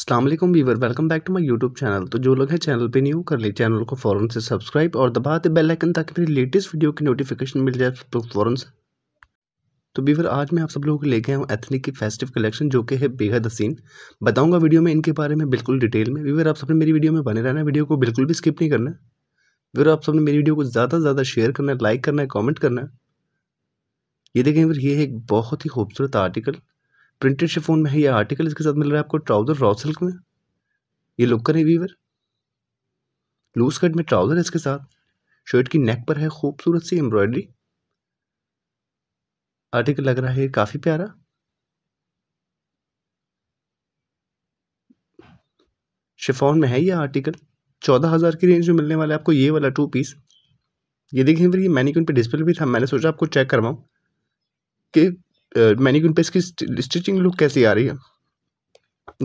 Aslam viewer welcome back to my YouTube channel तो जो लोग हैं चैनल पे न्यू कर ले चैनल को फ़ौरन से सब्सक्राइब और दबा दे बेल आइकन ताकि मेरी लेटेस्ट वीडियो की नोटिफिकेशन मिल जाए तो फ़ौरन से तो वीवर आज मैं आप सब लोगों को लेके आया हूँ एथनिक की फेस्टिव कलेक्शन जो कि है बेहद हसीन बताऊँगा वीडियो में इनके बारे में बिल्कुल डिटेल में वीवर आप सबने मेरी वीडियो में बने रहना वीडियो को बिल्कुल भी स्किप नहीं करना वीवर आप सबने मेरी वीडियो को ज़्यादा से ज़्यादा शेयर करना लाइक करना है कॉमेंट करना है ये देखें वीर ये है एक बहुत ही खूबसूरत आर्टिकल प्रिंटेड शिफोन में है ये आर्टिकल इसके साथ मिल रहा है आपको ट्राउज़र रॉ सिल्क में ये लुक करें वीवर लूज कट में ट्राउज़र इसके साथ शर्ट की नेक पर है खूबसूरत सी एम्ब्रॉयडरी आर्टिकल लग रहा है काफ़ी प्यारा शिफॉन में है ये आर्टिकल चौदह हज़ार की रेंज में मिलने वाला है आपको ये वाला टू पीस ये देखिए फिर ये मैनिक्यून पे डिस्प्ले भी था मैंने सोचा आपको चेक करवाऊं कि मैनिक्विन पे इसकी स्टिचिंग लुक कैसी आ रही है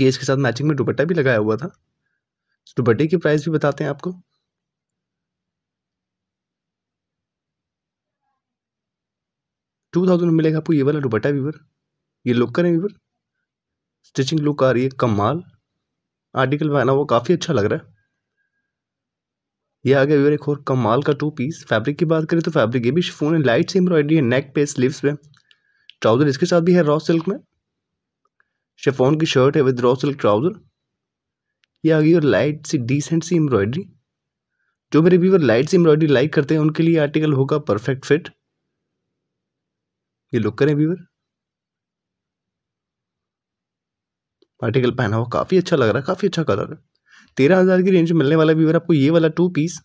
ये इसके साथ मैचिंग में दुपट्टा भी लगाया हुआ था तो दुपट्टे की प्राइस भी बताते हैं आपको टू थाउजेंड में मिलेगा आपको ये वाला दुपट्टा वीवर ये लुक करें वीवर स्टिचिंग लुक आ रही है कमाल आर्टिकल में वो काफ़ी अच्छा लग रहा है ये आ गया एक और कमाल का टू पीस फैब्रिक की बात करें तो फैब्रिक ये भी शिफोन है लाइट से एम्ब्रॉयडरी है नेक पे स्लीव्स पे ट्राउज़र इसके साथ भी है रॉ सिल्क में शेफोन की शर्ट है विद रॉ सिल्क ट्राउज़र ये आ गई और लाइट सी डिसेंट सी एम्ब्रॉयडरी जो मेरे व्यूवर लाइट सी एम्ब्रॉयडरी लाइक करते हैं उनके लिए आर्टिकल होगा परफेक्ट फिट ये लुक करें व्यूवर आर्टिकल पहना हुआ काफ़ी अच्छा लग रहा है काफ़ी अच्छा कलर है तेरह हज़ार की रेंज में मिलने वाला व्यूवर आपको ये वाला टू पीस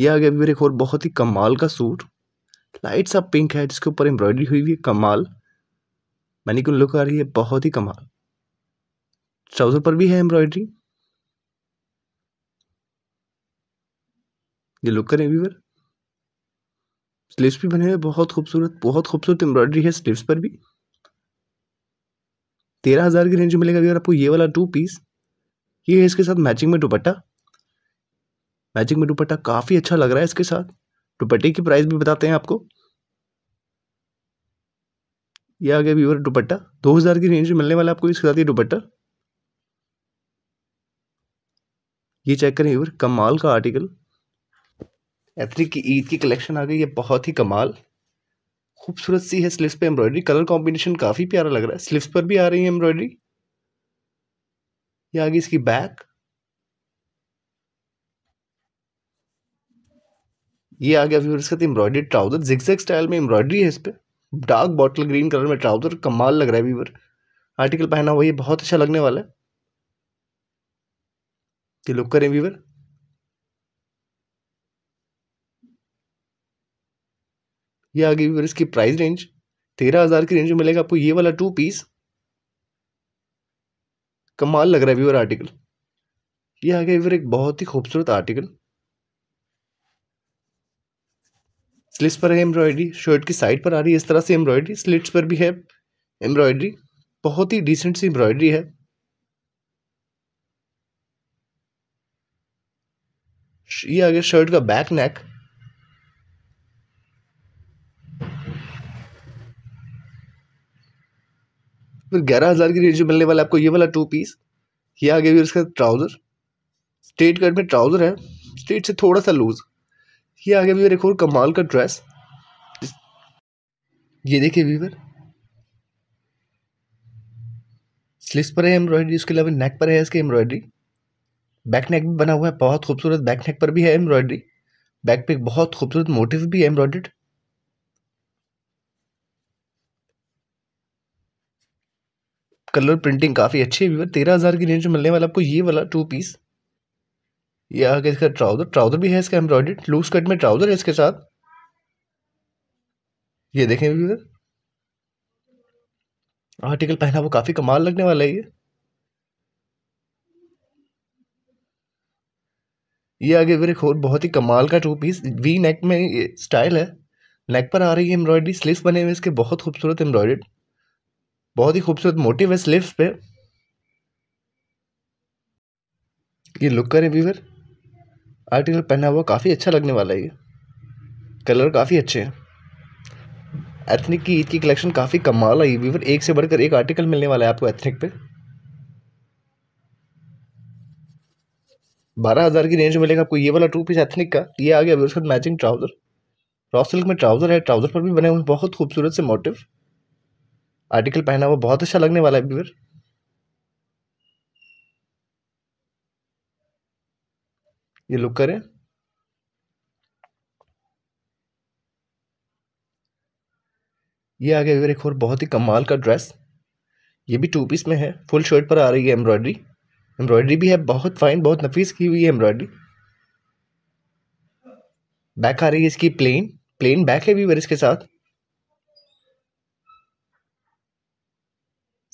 ये आ गया व्यूवर एक और बहुत ही कमाल का सूट लाइट सा पिंक है जिसके ऊपर एम्ब्रॉयडरी हुई हुई है कमाल मैनिकुल लुक आ रही है बहुत ही कमाल ट्राउजर पर भी है एम्ब्रॉयडरी ये लुक करें व्यूवर स्लीव्स भी बने हुए बहुत खूबसूरत बहुत खूबसूरत एम्ब्रॉयडरी है स्लीव्स पर भी तेरह हज़ार की रेंज में मिलेगा अगर आपको ये वाला टू पीस ये है इसके साथ मैचिंग में दुपट्टा मैचिंग में दुपट्टा काफ़ी अच्छा लग रहा है इसके साथ तो दुपट्टे की प्राइस भी बताते हैं आपको ये आ गया व्यूअर दुपट्टा दो हज़ार की रेंज में मिलने वाला आपको इसके साथ ये दुपट्टा ये चेक करें व्यूअर कमाल का आर्टिकल एथरी की ईद की कलेक्शन आ गई है बहुत ही कमाल खूबसूरत सी है स्लिप्स पे एम्ब्रॉयडरी कलर कॉम्बिनेशन काफ़ी प्यारा लग रहा है स्लिप्स पर भी आ रही है एम्ब्रॉयडरी ये आ गई इसकी बैक ये आ गया फिर इसके साथ एम्ब्रॉयडरी ट्राउजर जिक्सैक स्टाइल में एम्ब्रॉयडरी है इस पर डार्क बॉटल ग्रीन कलर में ट्राउजर कमाल लग रहा है वीवर आर्टिकल पहना हुआ ये बहुत अच्छा लगने वाला है लुक करें वीवर ये आ गई वीवर इसकी प्राइस रेंज तेरह हज़ार की रेंज में मिलेगा आपको ये वाला टू पीस कमाल लग रहा है व्यूवर आर्टिकल ये आ गया एक बहुत ही खूबसूरत आर्टिकल स्लिट्स पर है एम्ब्रॉयडरी शर्ट की साइड पर आ रही है इस तरह से एम्ब्रॉयडरी स्लिट्स पर भी है एम्ब्रॉयडरी बहुत ही डिसेंट सी एम्ब्रॉयडरी है ये आगे शर्ट का बैक नेक फिर ग्यारह हज़ार की रेंज में मिलने वाला आपको ये वाला टू पीस ये आगे भी उसका ट्राउज़र स्ट्रेट कट में ट्राउज़र है स्ट्रेट से थोड़ा सा लूज़ ये आगे व्यूअर एक और कमाल का ड्रेस ये देखिए व्यूअर स्लिप्स पर है एम्ब्रॉयडरी उसके अलावा नेक पर है इसके एम्ब्रॉयडरी बैक नेक भी बना हुआ है बहुत खूबसूरत बैक नेक पर भी है एम्ब्रॉयडरी बैक पे एक बहुत खूबसूरत मोटिव भी है एम्ब्रॉयडर्ड कलर प्रिंटिंग काफ़ी अच्छी है व्यूवर तेरह हज़ार की रेंज में मिलने वाला आपको ये वाला टू पीस ये आगे इसका ट्राउज़र ट्राउज़र भी है इसका एम्ब्रॉयड लूज कट में ट्राउज़र है इसके साथ ये देखें व्यूअर आर्टिकल पहना वो काफ़ी कमाल लगने वाला है ये ये आगे फिर एक और बहुत ही कमाल का टू पीस वी नेक में ये स्टाइल है नेक पर आ रही है एम्ब्रॉयडरी स्लीव बने हुए इसके बहुत खूबसूरत एम्ब्रॉयड बहुत ही खूबसूरत मोटिव है स्लीव पे ये लुक करें व्यूअर आर्टिकल पहना हुआ काफ़ी अच्छा लगने वाला है ये कलर काफ़ी अच्छे हैं एथनिक की ईद की कलेक्शन काफ़ी कमाल आई वीवर एक से बढ़कर एक आर्टिकल मिलने वाला है आपको एथनिक पे बारह हज़ार की रेंज में मिलेगा आपको ये वाला टू पीस एथनिक का ये आ गया उसके मैचिंग ट्राउज़र रॉ सिल्क में ट्राउज़र है ट्राउज़र पर भी बने हुए बहुत खूबसूरत से मोटिव आर्टिकल पहना हुआ बहुत अच्छा लगने वाला है वीवर ये लुक करें ये आ गया एक और बहुत ही कमाल का ड्रेस ये भी टू पीस में है फुल शर्ट पर आ रही है एम्ब्रॉयडरी एम्ब्रॉयडरी भी है बहुत फाइन बहुत नफीस की हुई है एम्ब्रॉयडरी बैक आ रही है इसकी प्लेन प्लेन बैक है वीवर इसके साथ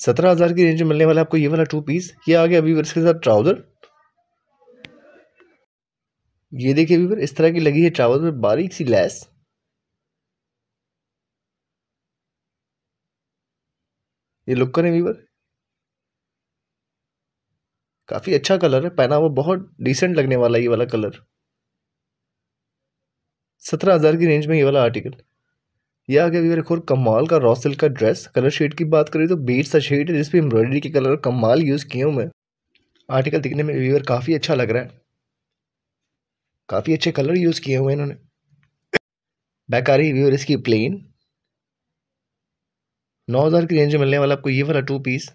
सत्रह हज़ार की रेंज में मिलने वाला आपको ये वाला टू पीस ये आ गया अभी इसके साथ ट्राउज़र ये देखिए व्यूवर इस तरह की लगी है ट्रावल में बारीक सी लैस ये लुक करें व्यूवर काफ़ी अच्छा कलर है पहना हुआ बहुत डिसेंट लगने वाला ये वाला कलर सत्रह हज़ार की रेंज में ये वाला आर्टिकल यह आ गया व्यूवर एक और कमाल का रॉ सिल्क का ड्रेस कलर शेड की बात करें तो बीट सा शेड है जिसपे एम्ब्रॉयडरी के कलर कमाल यूज़ किए हुए आर्टिकल दिखने में व्यूवर काफ़ी अच्छा लग रहा है काफ़ी अच्छे कलर यूज़ किए हुए इन्होंने बैक आ रही व्यूअर इसकी प्लेन नौ हज़ार की रेंज में मिलने वाला आपको ये वाला टू पीस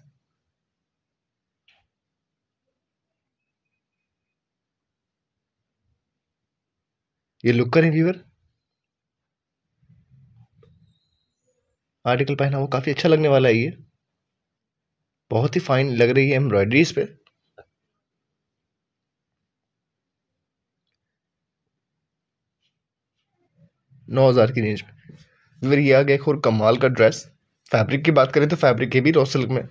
ये लुक करें व्यूअर आर्टिकल पहना हुआ काफ़ी अच्छा लगने वाला है ये बहुत ही फाइन लग रही है एम्ब्रॉयडरीज पे नौ हज़ार की रेंज में फिर ये आ गया एक और कमाल का ड्रेस फैब्रिक की बात करें तो फैब्रिक ये भी रॉ सिल्क में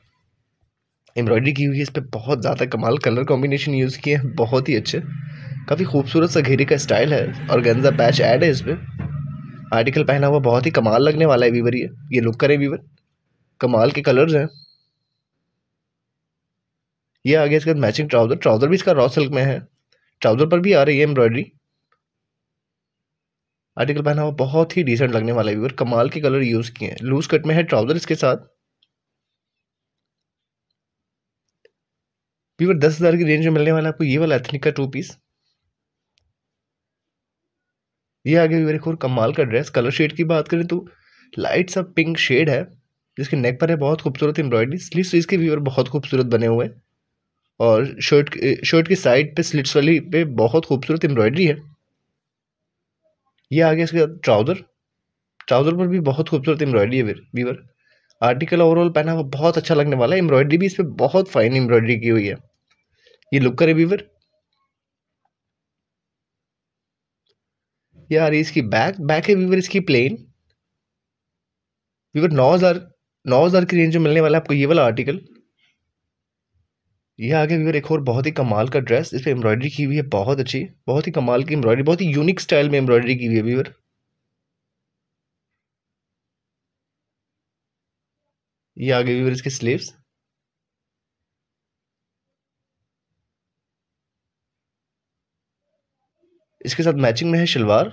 एम्ब्रॉयडरी की हुई है इस पर बहुत ज़्यादा कमाल कलर कॉम्बिनेशन यूज़ किए हैं बहुत ही अच्छे काफ़ी खूबसूरत सा घेरे का स्टाइल है और गंजा पैच ऐड है इस पर आर्टिकल पहना हुआ बहुत ही कमाल लगने वाला है वीवर ये ये लुक करें वीवर कमाल के कलर्स हैं ये आ गया इसका मैचिंग ट्राउज़र ट्राउज़र भी इसका रॉ सिल्क में है ट्राउज़र पर भी आ रही है एम्ब्रॉयडरी आर्टिकल पहना हुआ बहुत ही डिसेंट लगने वाला है कमाल के कलर यूज़ किए हैं लूज कट में है ट्राउजर इसके साथ व्यूवर दस हज़ार की रेंज में मिलने वाला आपको ये वाला एथनिक का टू पीस ये आगे व्यूवर एक और कमाल का ड्रेस कलर शेड की बात करें तो लाइट सा पिंक शेड है जिसके नेक पर है बहुत खूबसूरत एम्ब्रॉयडरी स्लीव्स तो इसके व्यूवर बहुत खूबसूरत बने हुए हैं और शर्ट शर्ट की साइड पे स्लिट्स वाली पे बहुत खूबसूरत एम्ब्रॉयडरी है ये आ गया इसका ट्राउज़र ट्राउज़र पर भी बहुत खूबसूरत एम्ब्रॉयडरी है वीवर आर्टिकल ओवरऑल पहना हुआ बहुत अच्छा लगने वाला है एम्ब्रॉयडरी भी इस पर बहुत फाइन एम्ब्रॉयडरी की हुई है ये लुक करे वीवर ये आ रही इसकी बैक बैक है वीवर इसकी प्लेन वीवर नौ हज़ार नौ हज़ार की रेंज में मिलने वाला है आपको ये वाला आर्टिकल ये आगे भी एक और बहुत ही कमाल का ड्रेस इस पर एम्ब्रॉयडरी की हुई है बहुत अच्छी बहुत ही कमाल की एम्ब्रॉयडरी बहुत ही यूनिक स्टाइल में एम्ब्रॉयडरी की हुई है व्यूअर ये आगे व्यूअर इसके स्लीव्स इसके साथ मैचिंग में है शलवार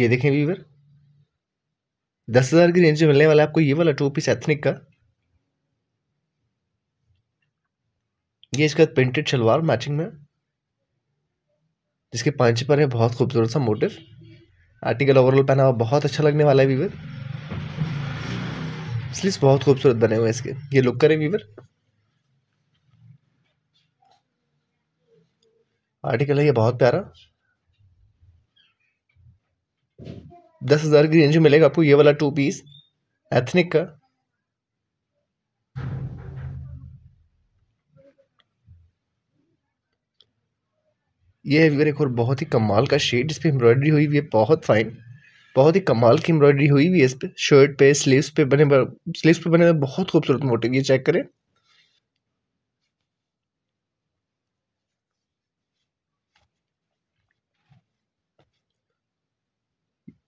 ये देखें भी दस हज़ार की रेंज में मिलने वाला है आपको ये वाला टू पीस एथनिक का ये इसका प्रिंटेड शलवार मैचिंग में जिसके पांचे पर है बहुत खूबसूरत सा मोटिव आर्टिकल ओवरऑल पहना हुआ बहुत अच्छा लगने वाला है वीवर स्लीव्स बहुत खूबसूरत बने हुए हैं इसके ये लुक करें वीवर आर्टिकल है ये बहुत प्यारा दस हज़ार की रेंज में मिलेगा आपको ये वाला टू पीस एथनिक का ये है व्यूअर एक और बहुत ही कमाल का शेड इस पर एम्ब्रॉयडरी हुई हुई है बहुत फाइन बहुत ही कमाल की एम्ब्रॉयडरी हुई हुई है इस पर शर्ट पे स्लीव्स पे बने स्लीव्स पे बने बहुत खूबसूरत मोटिव ये चेक करें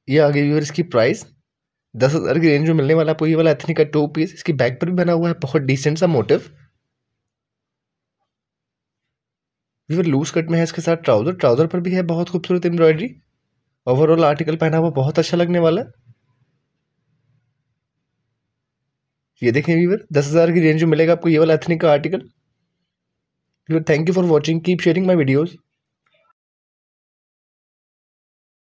ये आगे व्यूअर इसकी प्राइस दस हज़ार की रेंज में मिलने वाला आपको ये वाला एथनिक का टू पीस इसकी बैक पर भी बना हुआ है बहुत डिसेंट सा मोटिव वीवर लूज कट में है इसके साथ ट्राउज़र ट्राउज़र पर भी है बहुत खूबसूरत एम्ब्रॉयडरी ओवरऑल आर्टिकल पहना हुआ बहुत अच्छा लगने वाला है ये देखें वीवर दस हज़ार की रेंज में मिलेगा आपको ये वाला एथनिक का article viewer thank you for watching keep sharing my videos